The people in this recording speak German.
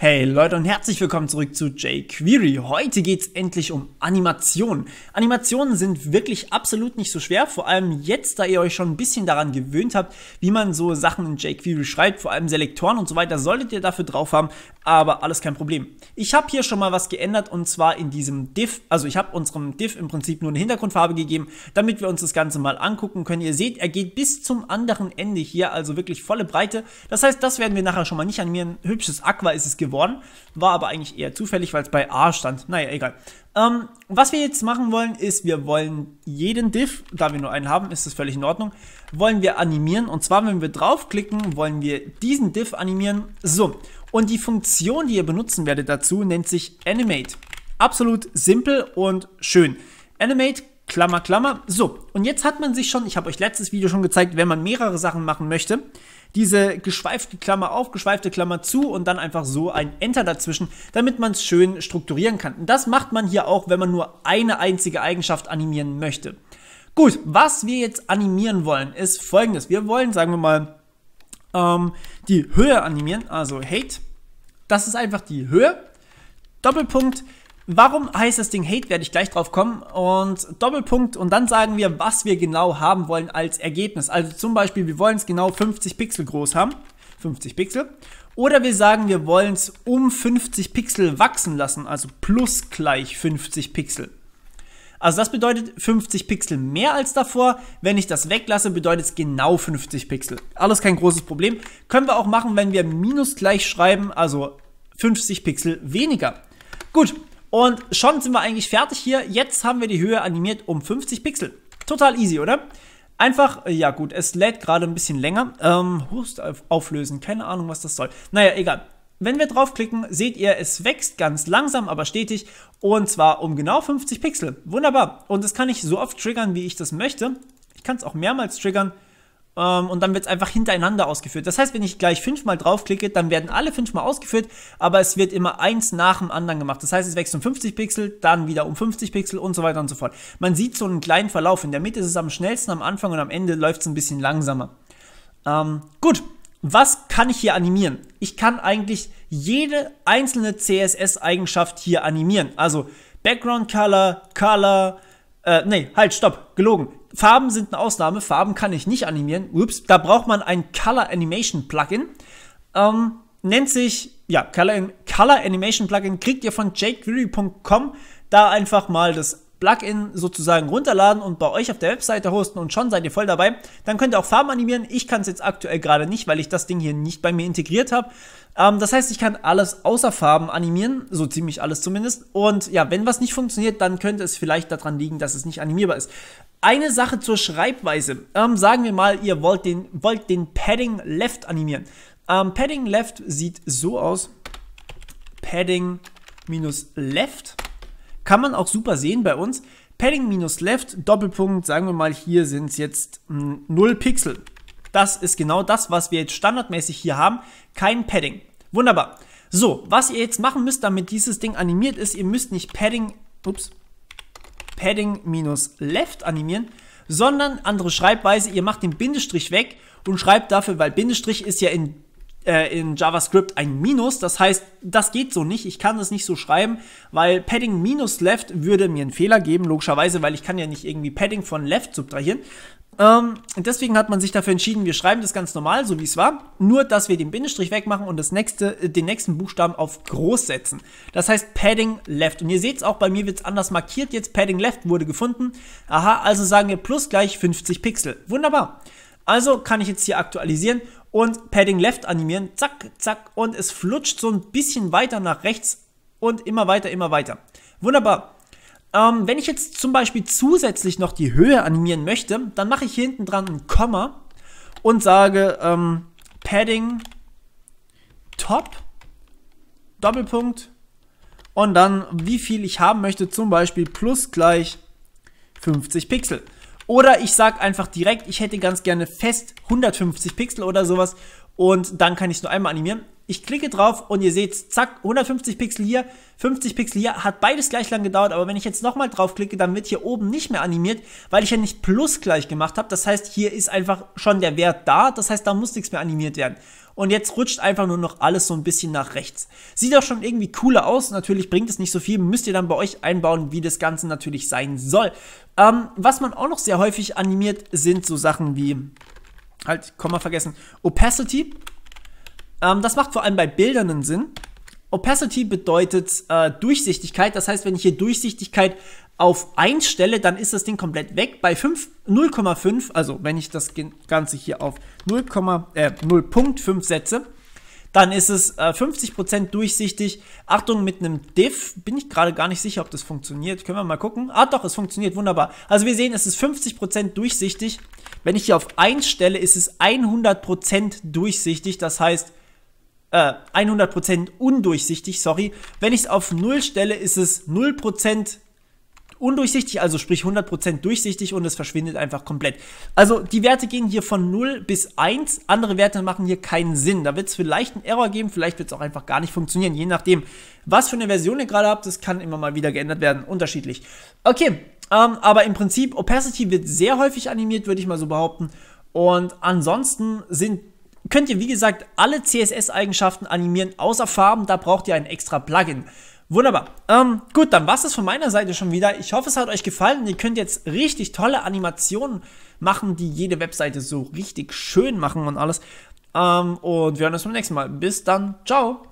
Hey Leute und herzlich willkommen zurück zu jQuery. Heute geht es endlich um Animationen. Animationen sind wirklich absolut nicht so schwer, vor allem jetzt, da ihr euch schon ein bisschen daran gewöhnt habt, wie man so Sachen in jQuery schreibt, vor allem Selektoren und so weiter, solltet ihr dafür drauf haben, aber alles kein Problem. Ich habe hier schon mal was geändert und zwar in diesem Div, also ich habe unserem Div im Prinzip nur eine Hintergrundfarbe gegeben, damit wir uns das Ganze mal angucken können. Ihr seht, er geht bis zum anderen Ende hier, also wirklich volle Breite. Das heißt, das werden wir nachher schon mal nicht animieren. Hübsches Aqua ist es geworden geworden. War aber eigentlich eher zufällig, weil es bei A stand. Naja, egal. Ähm, was wir jetzt machen wollen, ist, wir wollen jeden Diff, da wir nur einen haben, ist das völlig in Ordnung, wollen wir animieren. Und zwar, wenn wir draufklicken, wollen wir diesen Diff animieren. So, und die Funktion, die ihr benutzen werdet dazu, nennt sich Animate. Absolut simpel und schön. Animate Klammer, Klammer. So, und jetzt hat man sich schon, ich habe euch letztes Video schon gezeigt, wenn man mehrere Sachen machen möchte, diese geschweifte Klammer auf, geschweifte Klammer zu und dann einfach so ein Enter dazwischen, damit man es schön strukturieren kann. Und das macht man hier auch, wenn man nur eine einzige Eigenschaft animieren möchte. Gut, was wir jetzt animieren wollen, ist folgendes. Wir wollen, sagen wir mal, ähm, die Höhe animieren, also Hate. Das ist einfach die Höhe. Doppelpunkt, Warum heißt das Ding Hate, werde ich gleich drauf kommen. Und Doppelpunkt und dann sagen wir, was wir genau haben wollen als Ergebnis. Also zum Beispiel, wir wollen es genau 50 Pixel groß haben. 50 Pixel. Oder wir sagen, wir wollen es um 50 Pixel wachsen lassen, also plus gleich 50 Pixel. Also das bedeutet 50 Pixel mehr als davor. Wenn ich das weglasse, bedeutet es genau 50 Pixel. Alles kein großes Problem. Können wir auch machen, wenn wir minus gleich schreiben, also 50 Pixel weniger. Gut, und schon sind wir eigentlich fertig hier. Jetzt haben wir die Höhe animiert um 50 Pixel. Total easy, oder? Einfach, äh, ja gut, es lädt gerade ein bisschen länger. Ähm, Hust auflösen, keine Ahnung, was das soll. Naja, egal. Wenn wir draufklicken, seht ihr, es wächst ganz langsam, aber stetig und zwar um genau 50 Pixel. Wunderbar. Und das kann ich so oft triggern, wie ich das möchte. Ich kann es auch mehrmals triggern ähm, und dann wird es einfach hintereinander ausgeführt. Das heißt, wenn ich gleich fünfmal draufklicke, dann werden alle fünfmal ausgeführt, aber es wird immer eins nach dem anderen gemacht. Das heißt, es wächst um 50 Pixel, dann wieder um 50 Pixel und so weiter und so fort. Man sieht so einen kleinen Verlauf. In der Mitte ist es am schnellsten, am Anfang und am Ende läuft es ein bisschen langsamer. Ähm, gut, was kann ich hier animieren? Ich kann eigentlich jede einzelne CSS-Eigenschaft hier animieren. Also Background Color, Color, äh, nee, halt, stopp, gelogen. Farben sind eine Ausnahme. Farben kann ich nicht animieren. Ups, da braucht man ein Color Animation Plugin. Ähm, nennt sich, ja, Color, Color Animation Plugin kriegt ihr von jQuery.com. Da einfach mal das Plugin sozusagen runterladen und bei euch auf der Webseite hosten und schon seid ihr voll dabei. Dann könnt ihr auch Farben animieren. Ich kann es jetzt aktuell gerade nicht, weil ich das Ding hier nicht bei mir integriert habe. Ähm, das heißt, ich kann alles außer Farben animieren, so ziemlich alles zumindest. Und ja, wenn was nicht funktioniert, dann könnte es vielleicht daran liegen, dass es nicht animierbar ist. Eine Sache zur Schreibweise. Ähm, sagen wir mal, ihr wollt den, wollt den Padding Left animieren. Ähm, Padding Left sieht so aus. Padding minus Left. Kann man auch super sehen bei uns. Padding minus Left, Doppelpunkt, sagen wir mal, hier sind es jetzt 0 hm, Pixel. Das ist genau das, was wir jetzt standardmäßig hier haben. Kein Padding. Wunderbar. So, was ihr jetzt machen müsst, damit dieses Ding animiert ist, ihr müsst nicht Padding, ups, Padding minus Left animieren, sondern andere Schreibweise, ihr macht den Bindestrich weg und schreibt dafür, weil Bindestrich ist ja in äh, in JavaScript ein Minus. Das heißt, das geht so nicht. Ich kann das nicht so schreiben, weil Padding minus left würde mir einen Fehler geben, logischerweise, weil ich kann ja nicht irgendwie Padding von left subtrahieren. Ähm, deswegen hat man sich dafür entschieden, wir schreiben das ganz normal, so wie es war, nur dass wir den Bindestrich wegmachen und das nächste, äh, den nächsten Buchstaben auf groß setzen. Das heißt Padding left. Und ihr seht es auch, bei mir wird es anders markiert. Jetzt Padding left wurde gefunden. Aha, also sagen wir plus gleich 50 Pixel. Wunderbar. Also kann ich jetzt hier aktualisieren und Padding Left animieren. Zack, zack. Und es flutscht so ein bisschen weiter nach rechts und immer weiter, immer weiter. Wunderbar. Ähm, wenn ich jetzt zum Beispiel zusätzlich noch die Höhe animieren möchte, dann mache ich hier hinten dran ein Komma und sage ähm, Padding Top, Doppelpunkt und dann wie viel ich haben möchte, zum Beispiel plus gleich 50 Pixel. Oder ich sage einfach direkt, ich hätte ganz gerne fest 150 Pixel oder sowas und dann kann ich es nur einmal animieren. Ich klicke drauf und ihr seht, zack, 150 Pixel hier, 50 Pixel hier, hat beides gleich lang gedauert, aber wenn ich jetzt nochmal draufklicke, dann wird hier oben nicht mehr animiert, weil ich ja nicht plus gleich gemacht habe. Das heißt, hier ist einfach schon der Wert da, das heißt, da muss nichts mehr animiert werden. Und jetzt rutscht einfach nur noch alles so ein bisschen nach rechts. Sieht auch schon irgendwie cooler aus, natürlich bringt es nicht so viel, müsst ihr dann bei euch einbauen, wie das Ganze natürlich sein soll. Ähm, was man auch noch sehr häufig animiert, sind so Sachen wie halt Komma vergessen, Opacity. Ähm, das macht vor allem bei Bildern einen Sinn. Opacity bedeutet äh, Durchsichtigkeit. Das heißt, wenn ich hier Durchsichtigkeit auf 1 stelle, dann ist das Ding komplett weg. Bei 0,5, also wenn ich das Ganze hier auf 0,5 äh, setze, dann ist es äh, 50% durchsichtig. Achtung, mit einem Diff bin ich gerade gar nicht sicher, ob das funktioniert. Können wir mal gucken. Ah doch, es funktioniert wunderbar. Also wir sehen, es ist 50% durchsichtig wenn ich hier auf 1 stelle, ist es 100% durchsichtig, das heißt äh, 100% undurchsichtig, sorry. Wenn ich es auf 0 stelle, ist es 0% undurchsichtig, also sprich 100% durchsichtig und es verschwindet einfach komplett. Also die Werte gehen hier von 0 bis 1, andere Werte machen hier keinen Sinn. Da wird es vielleicht einen Error geben, vielleicht wird es auch einfach gar nicht funktionieren, je nachdem, was für eine Version ihr gerade habt, das kann immer mal wieder geändert werden, unterschiedlich. Okay, ähm, aber im Prinzip, Opacity wird sehr häufig animiert, würde ich mal so behaupten. Und ansonsten sind, könnt ihr, wie gesagt, alle CSS-Eigenschaften animieren, außer Farben. Da braucht ihr ein extra Plugin. Wunderbar. Ähm, gut, dann war es das von meiner Seite schon wieder. Ich hoffe, es hat euch gefallen. Ihr könnt jetzt richtig tolle Animationen machen, die jede Webseite so richtig schön machen und alles. Ähm, und wir hören uns beim nächsten Mal. Bis dann. Ciao.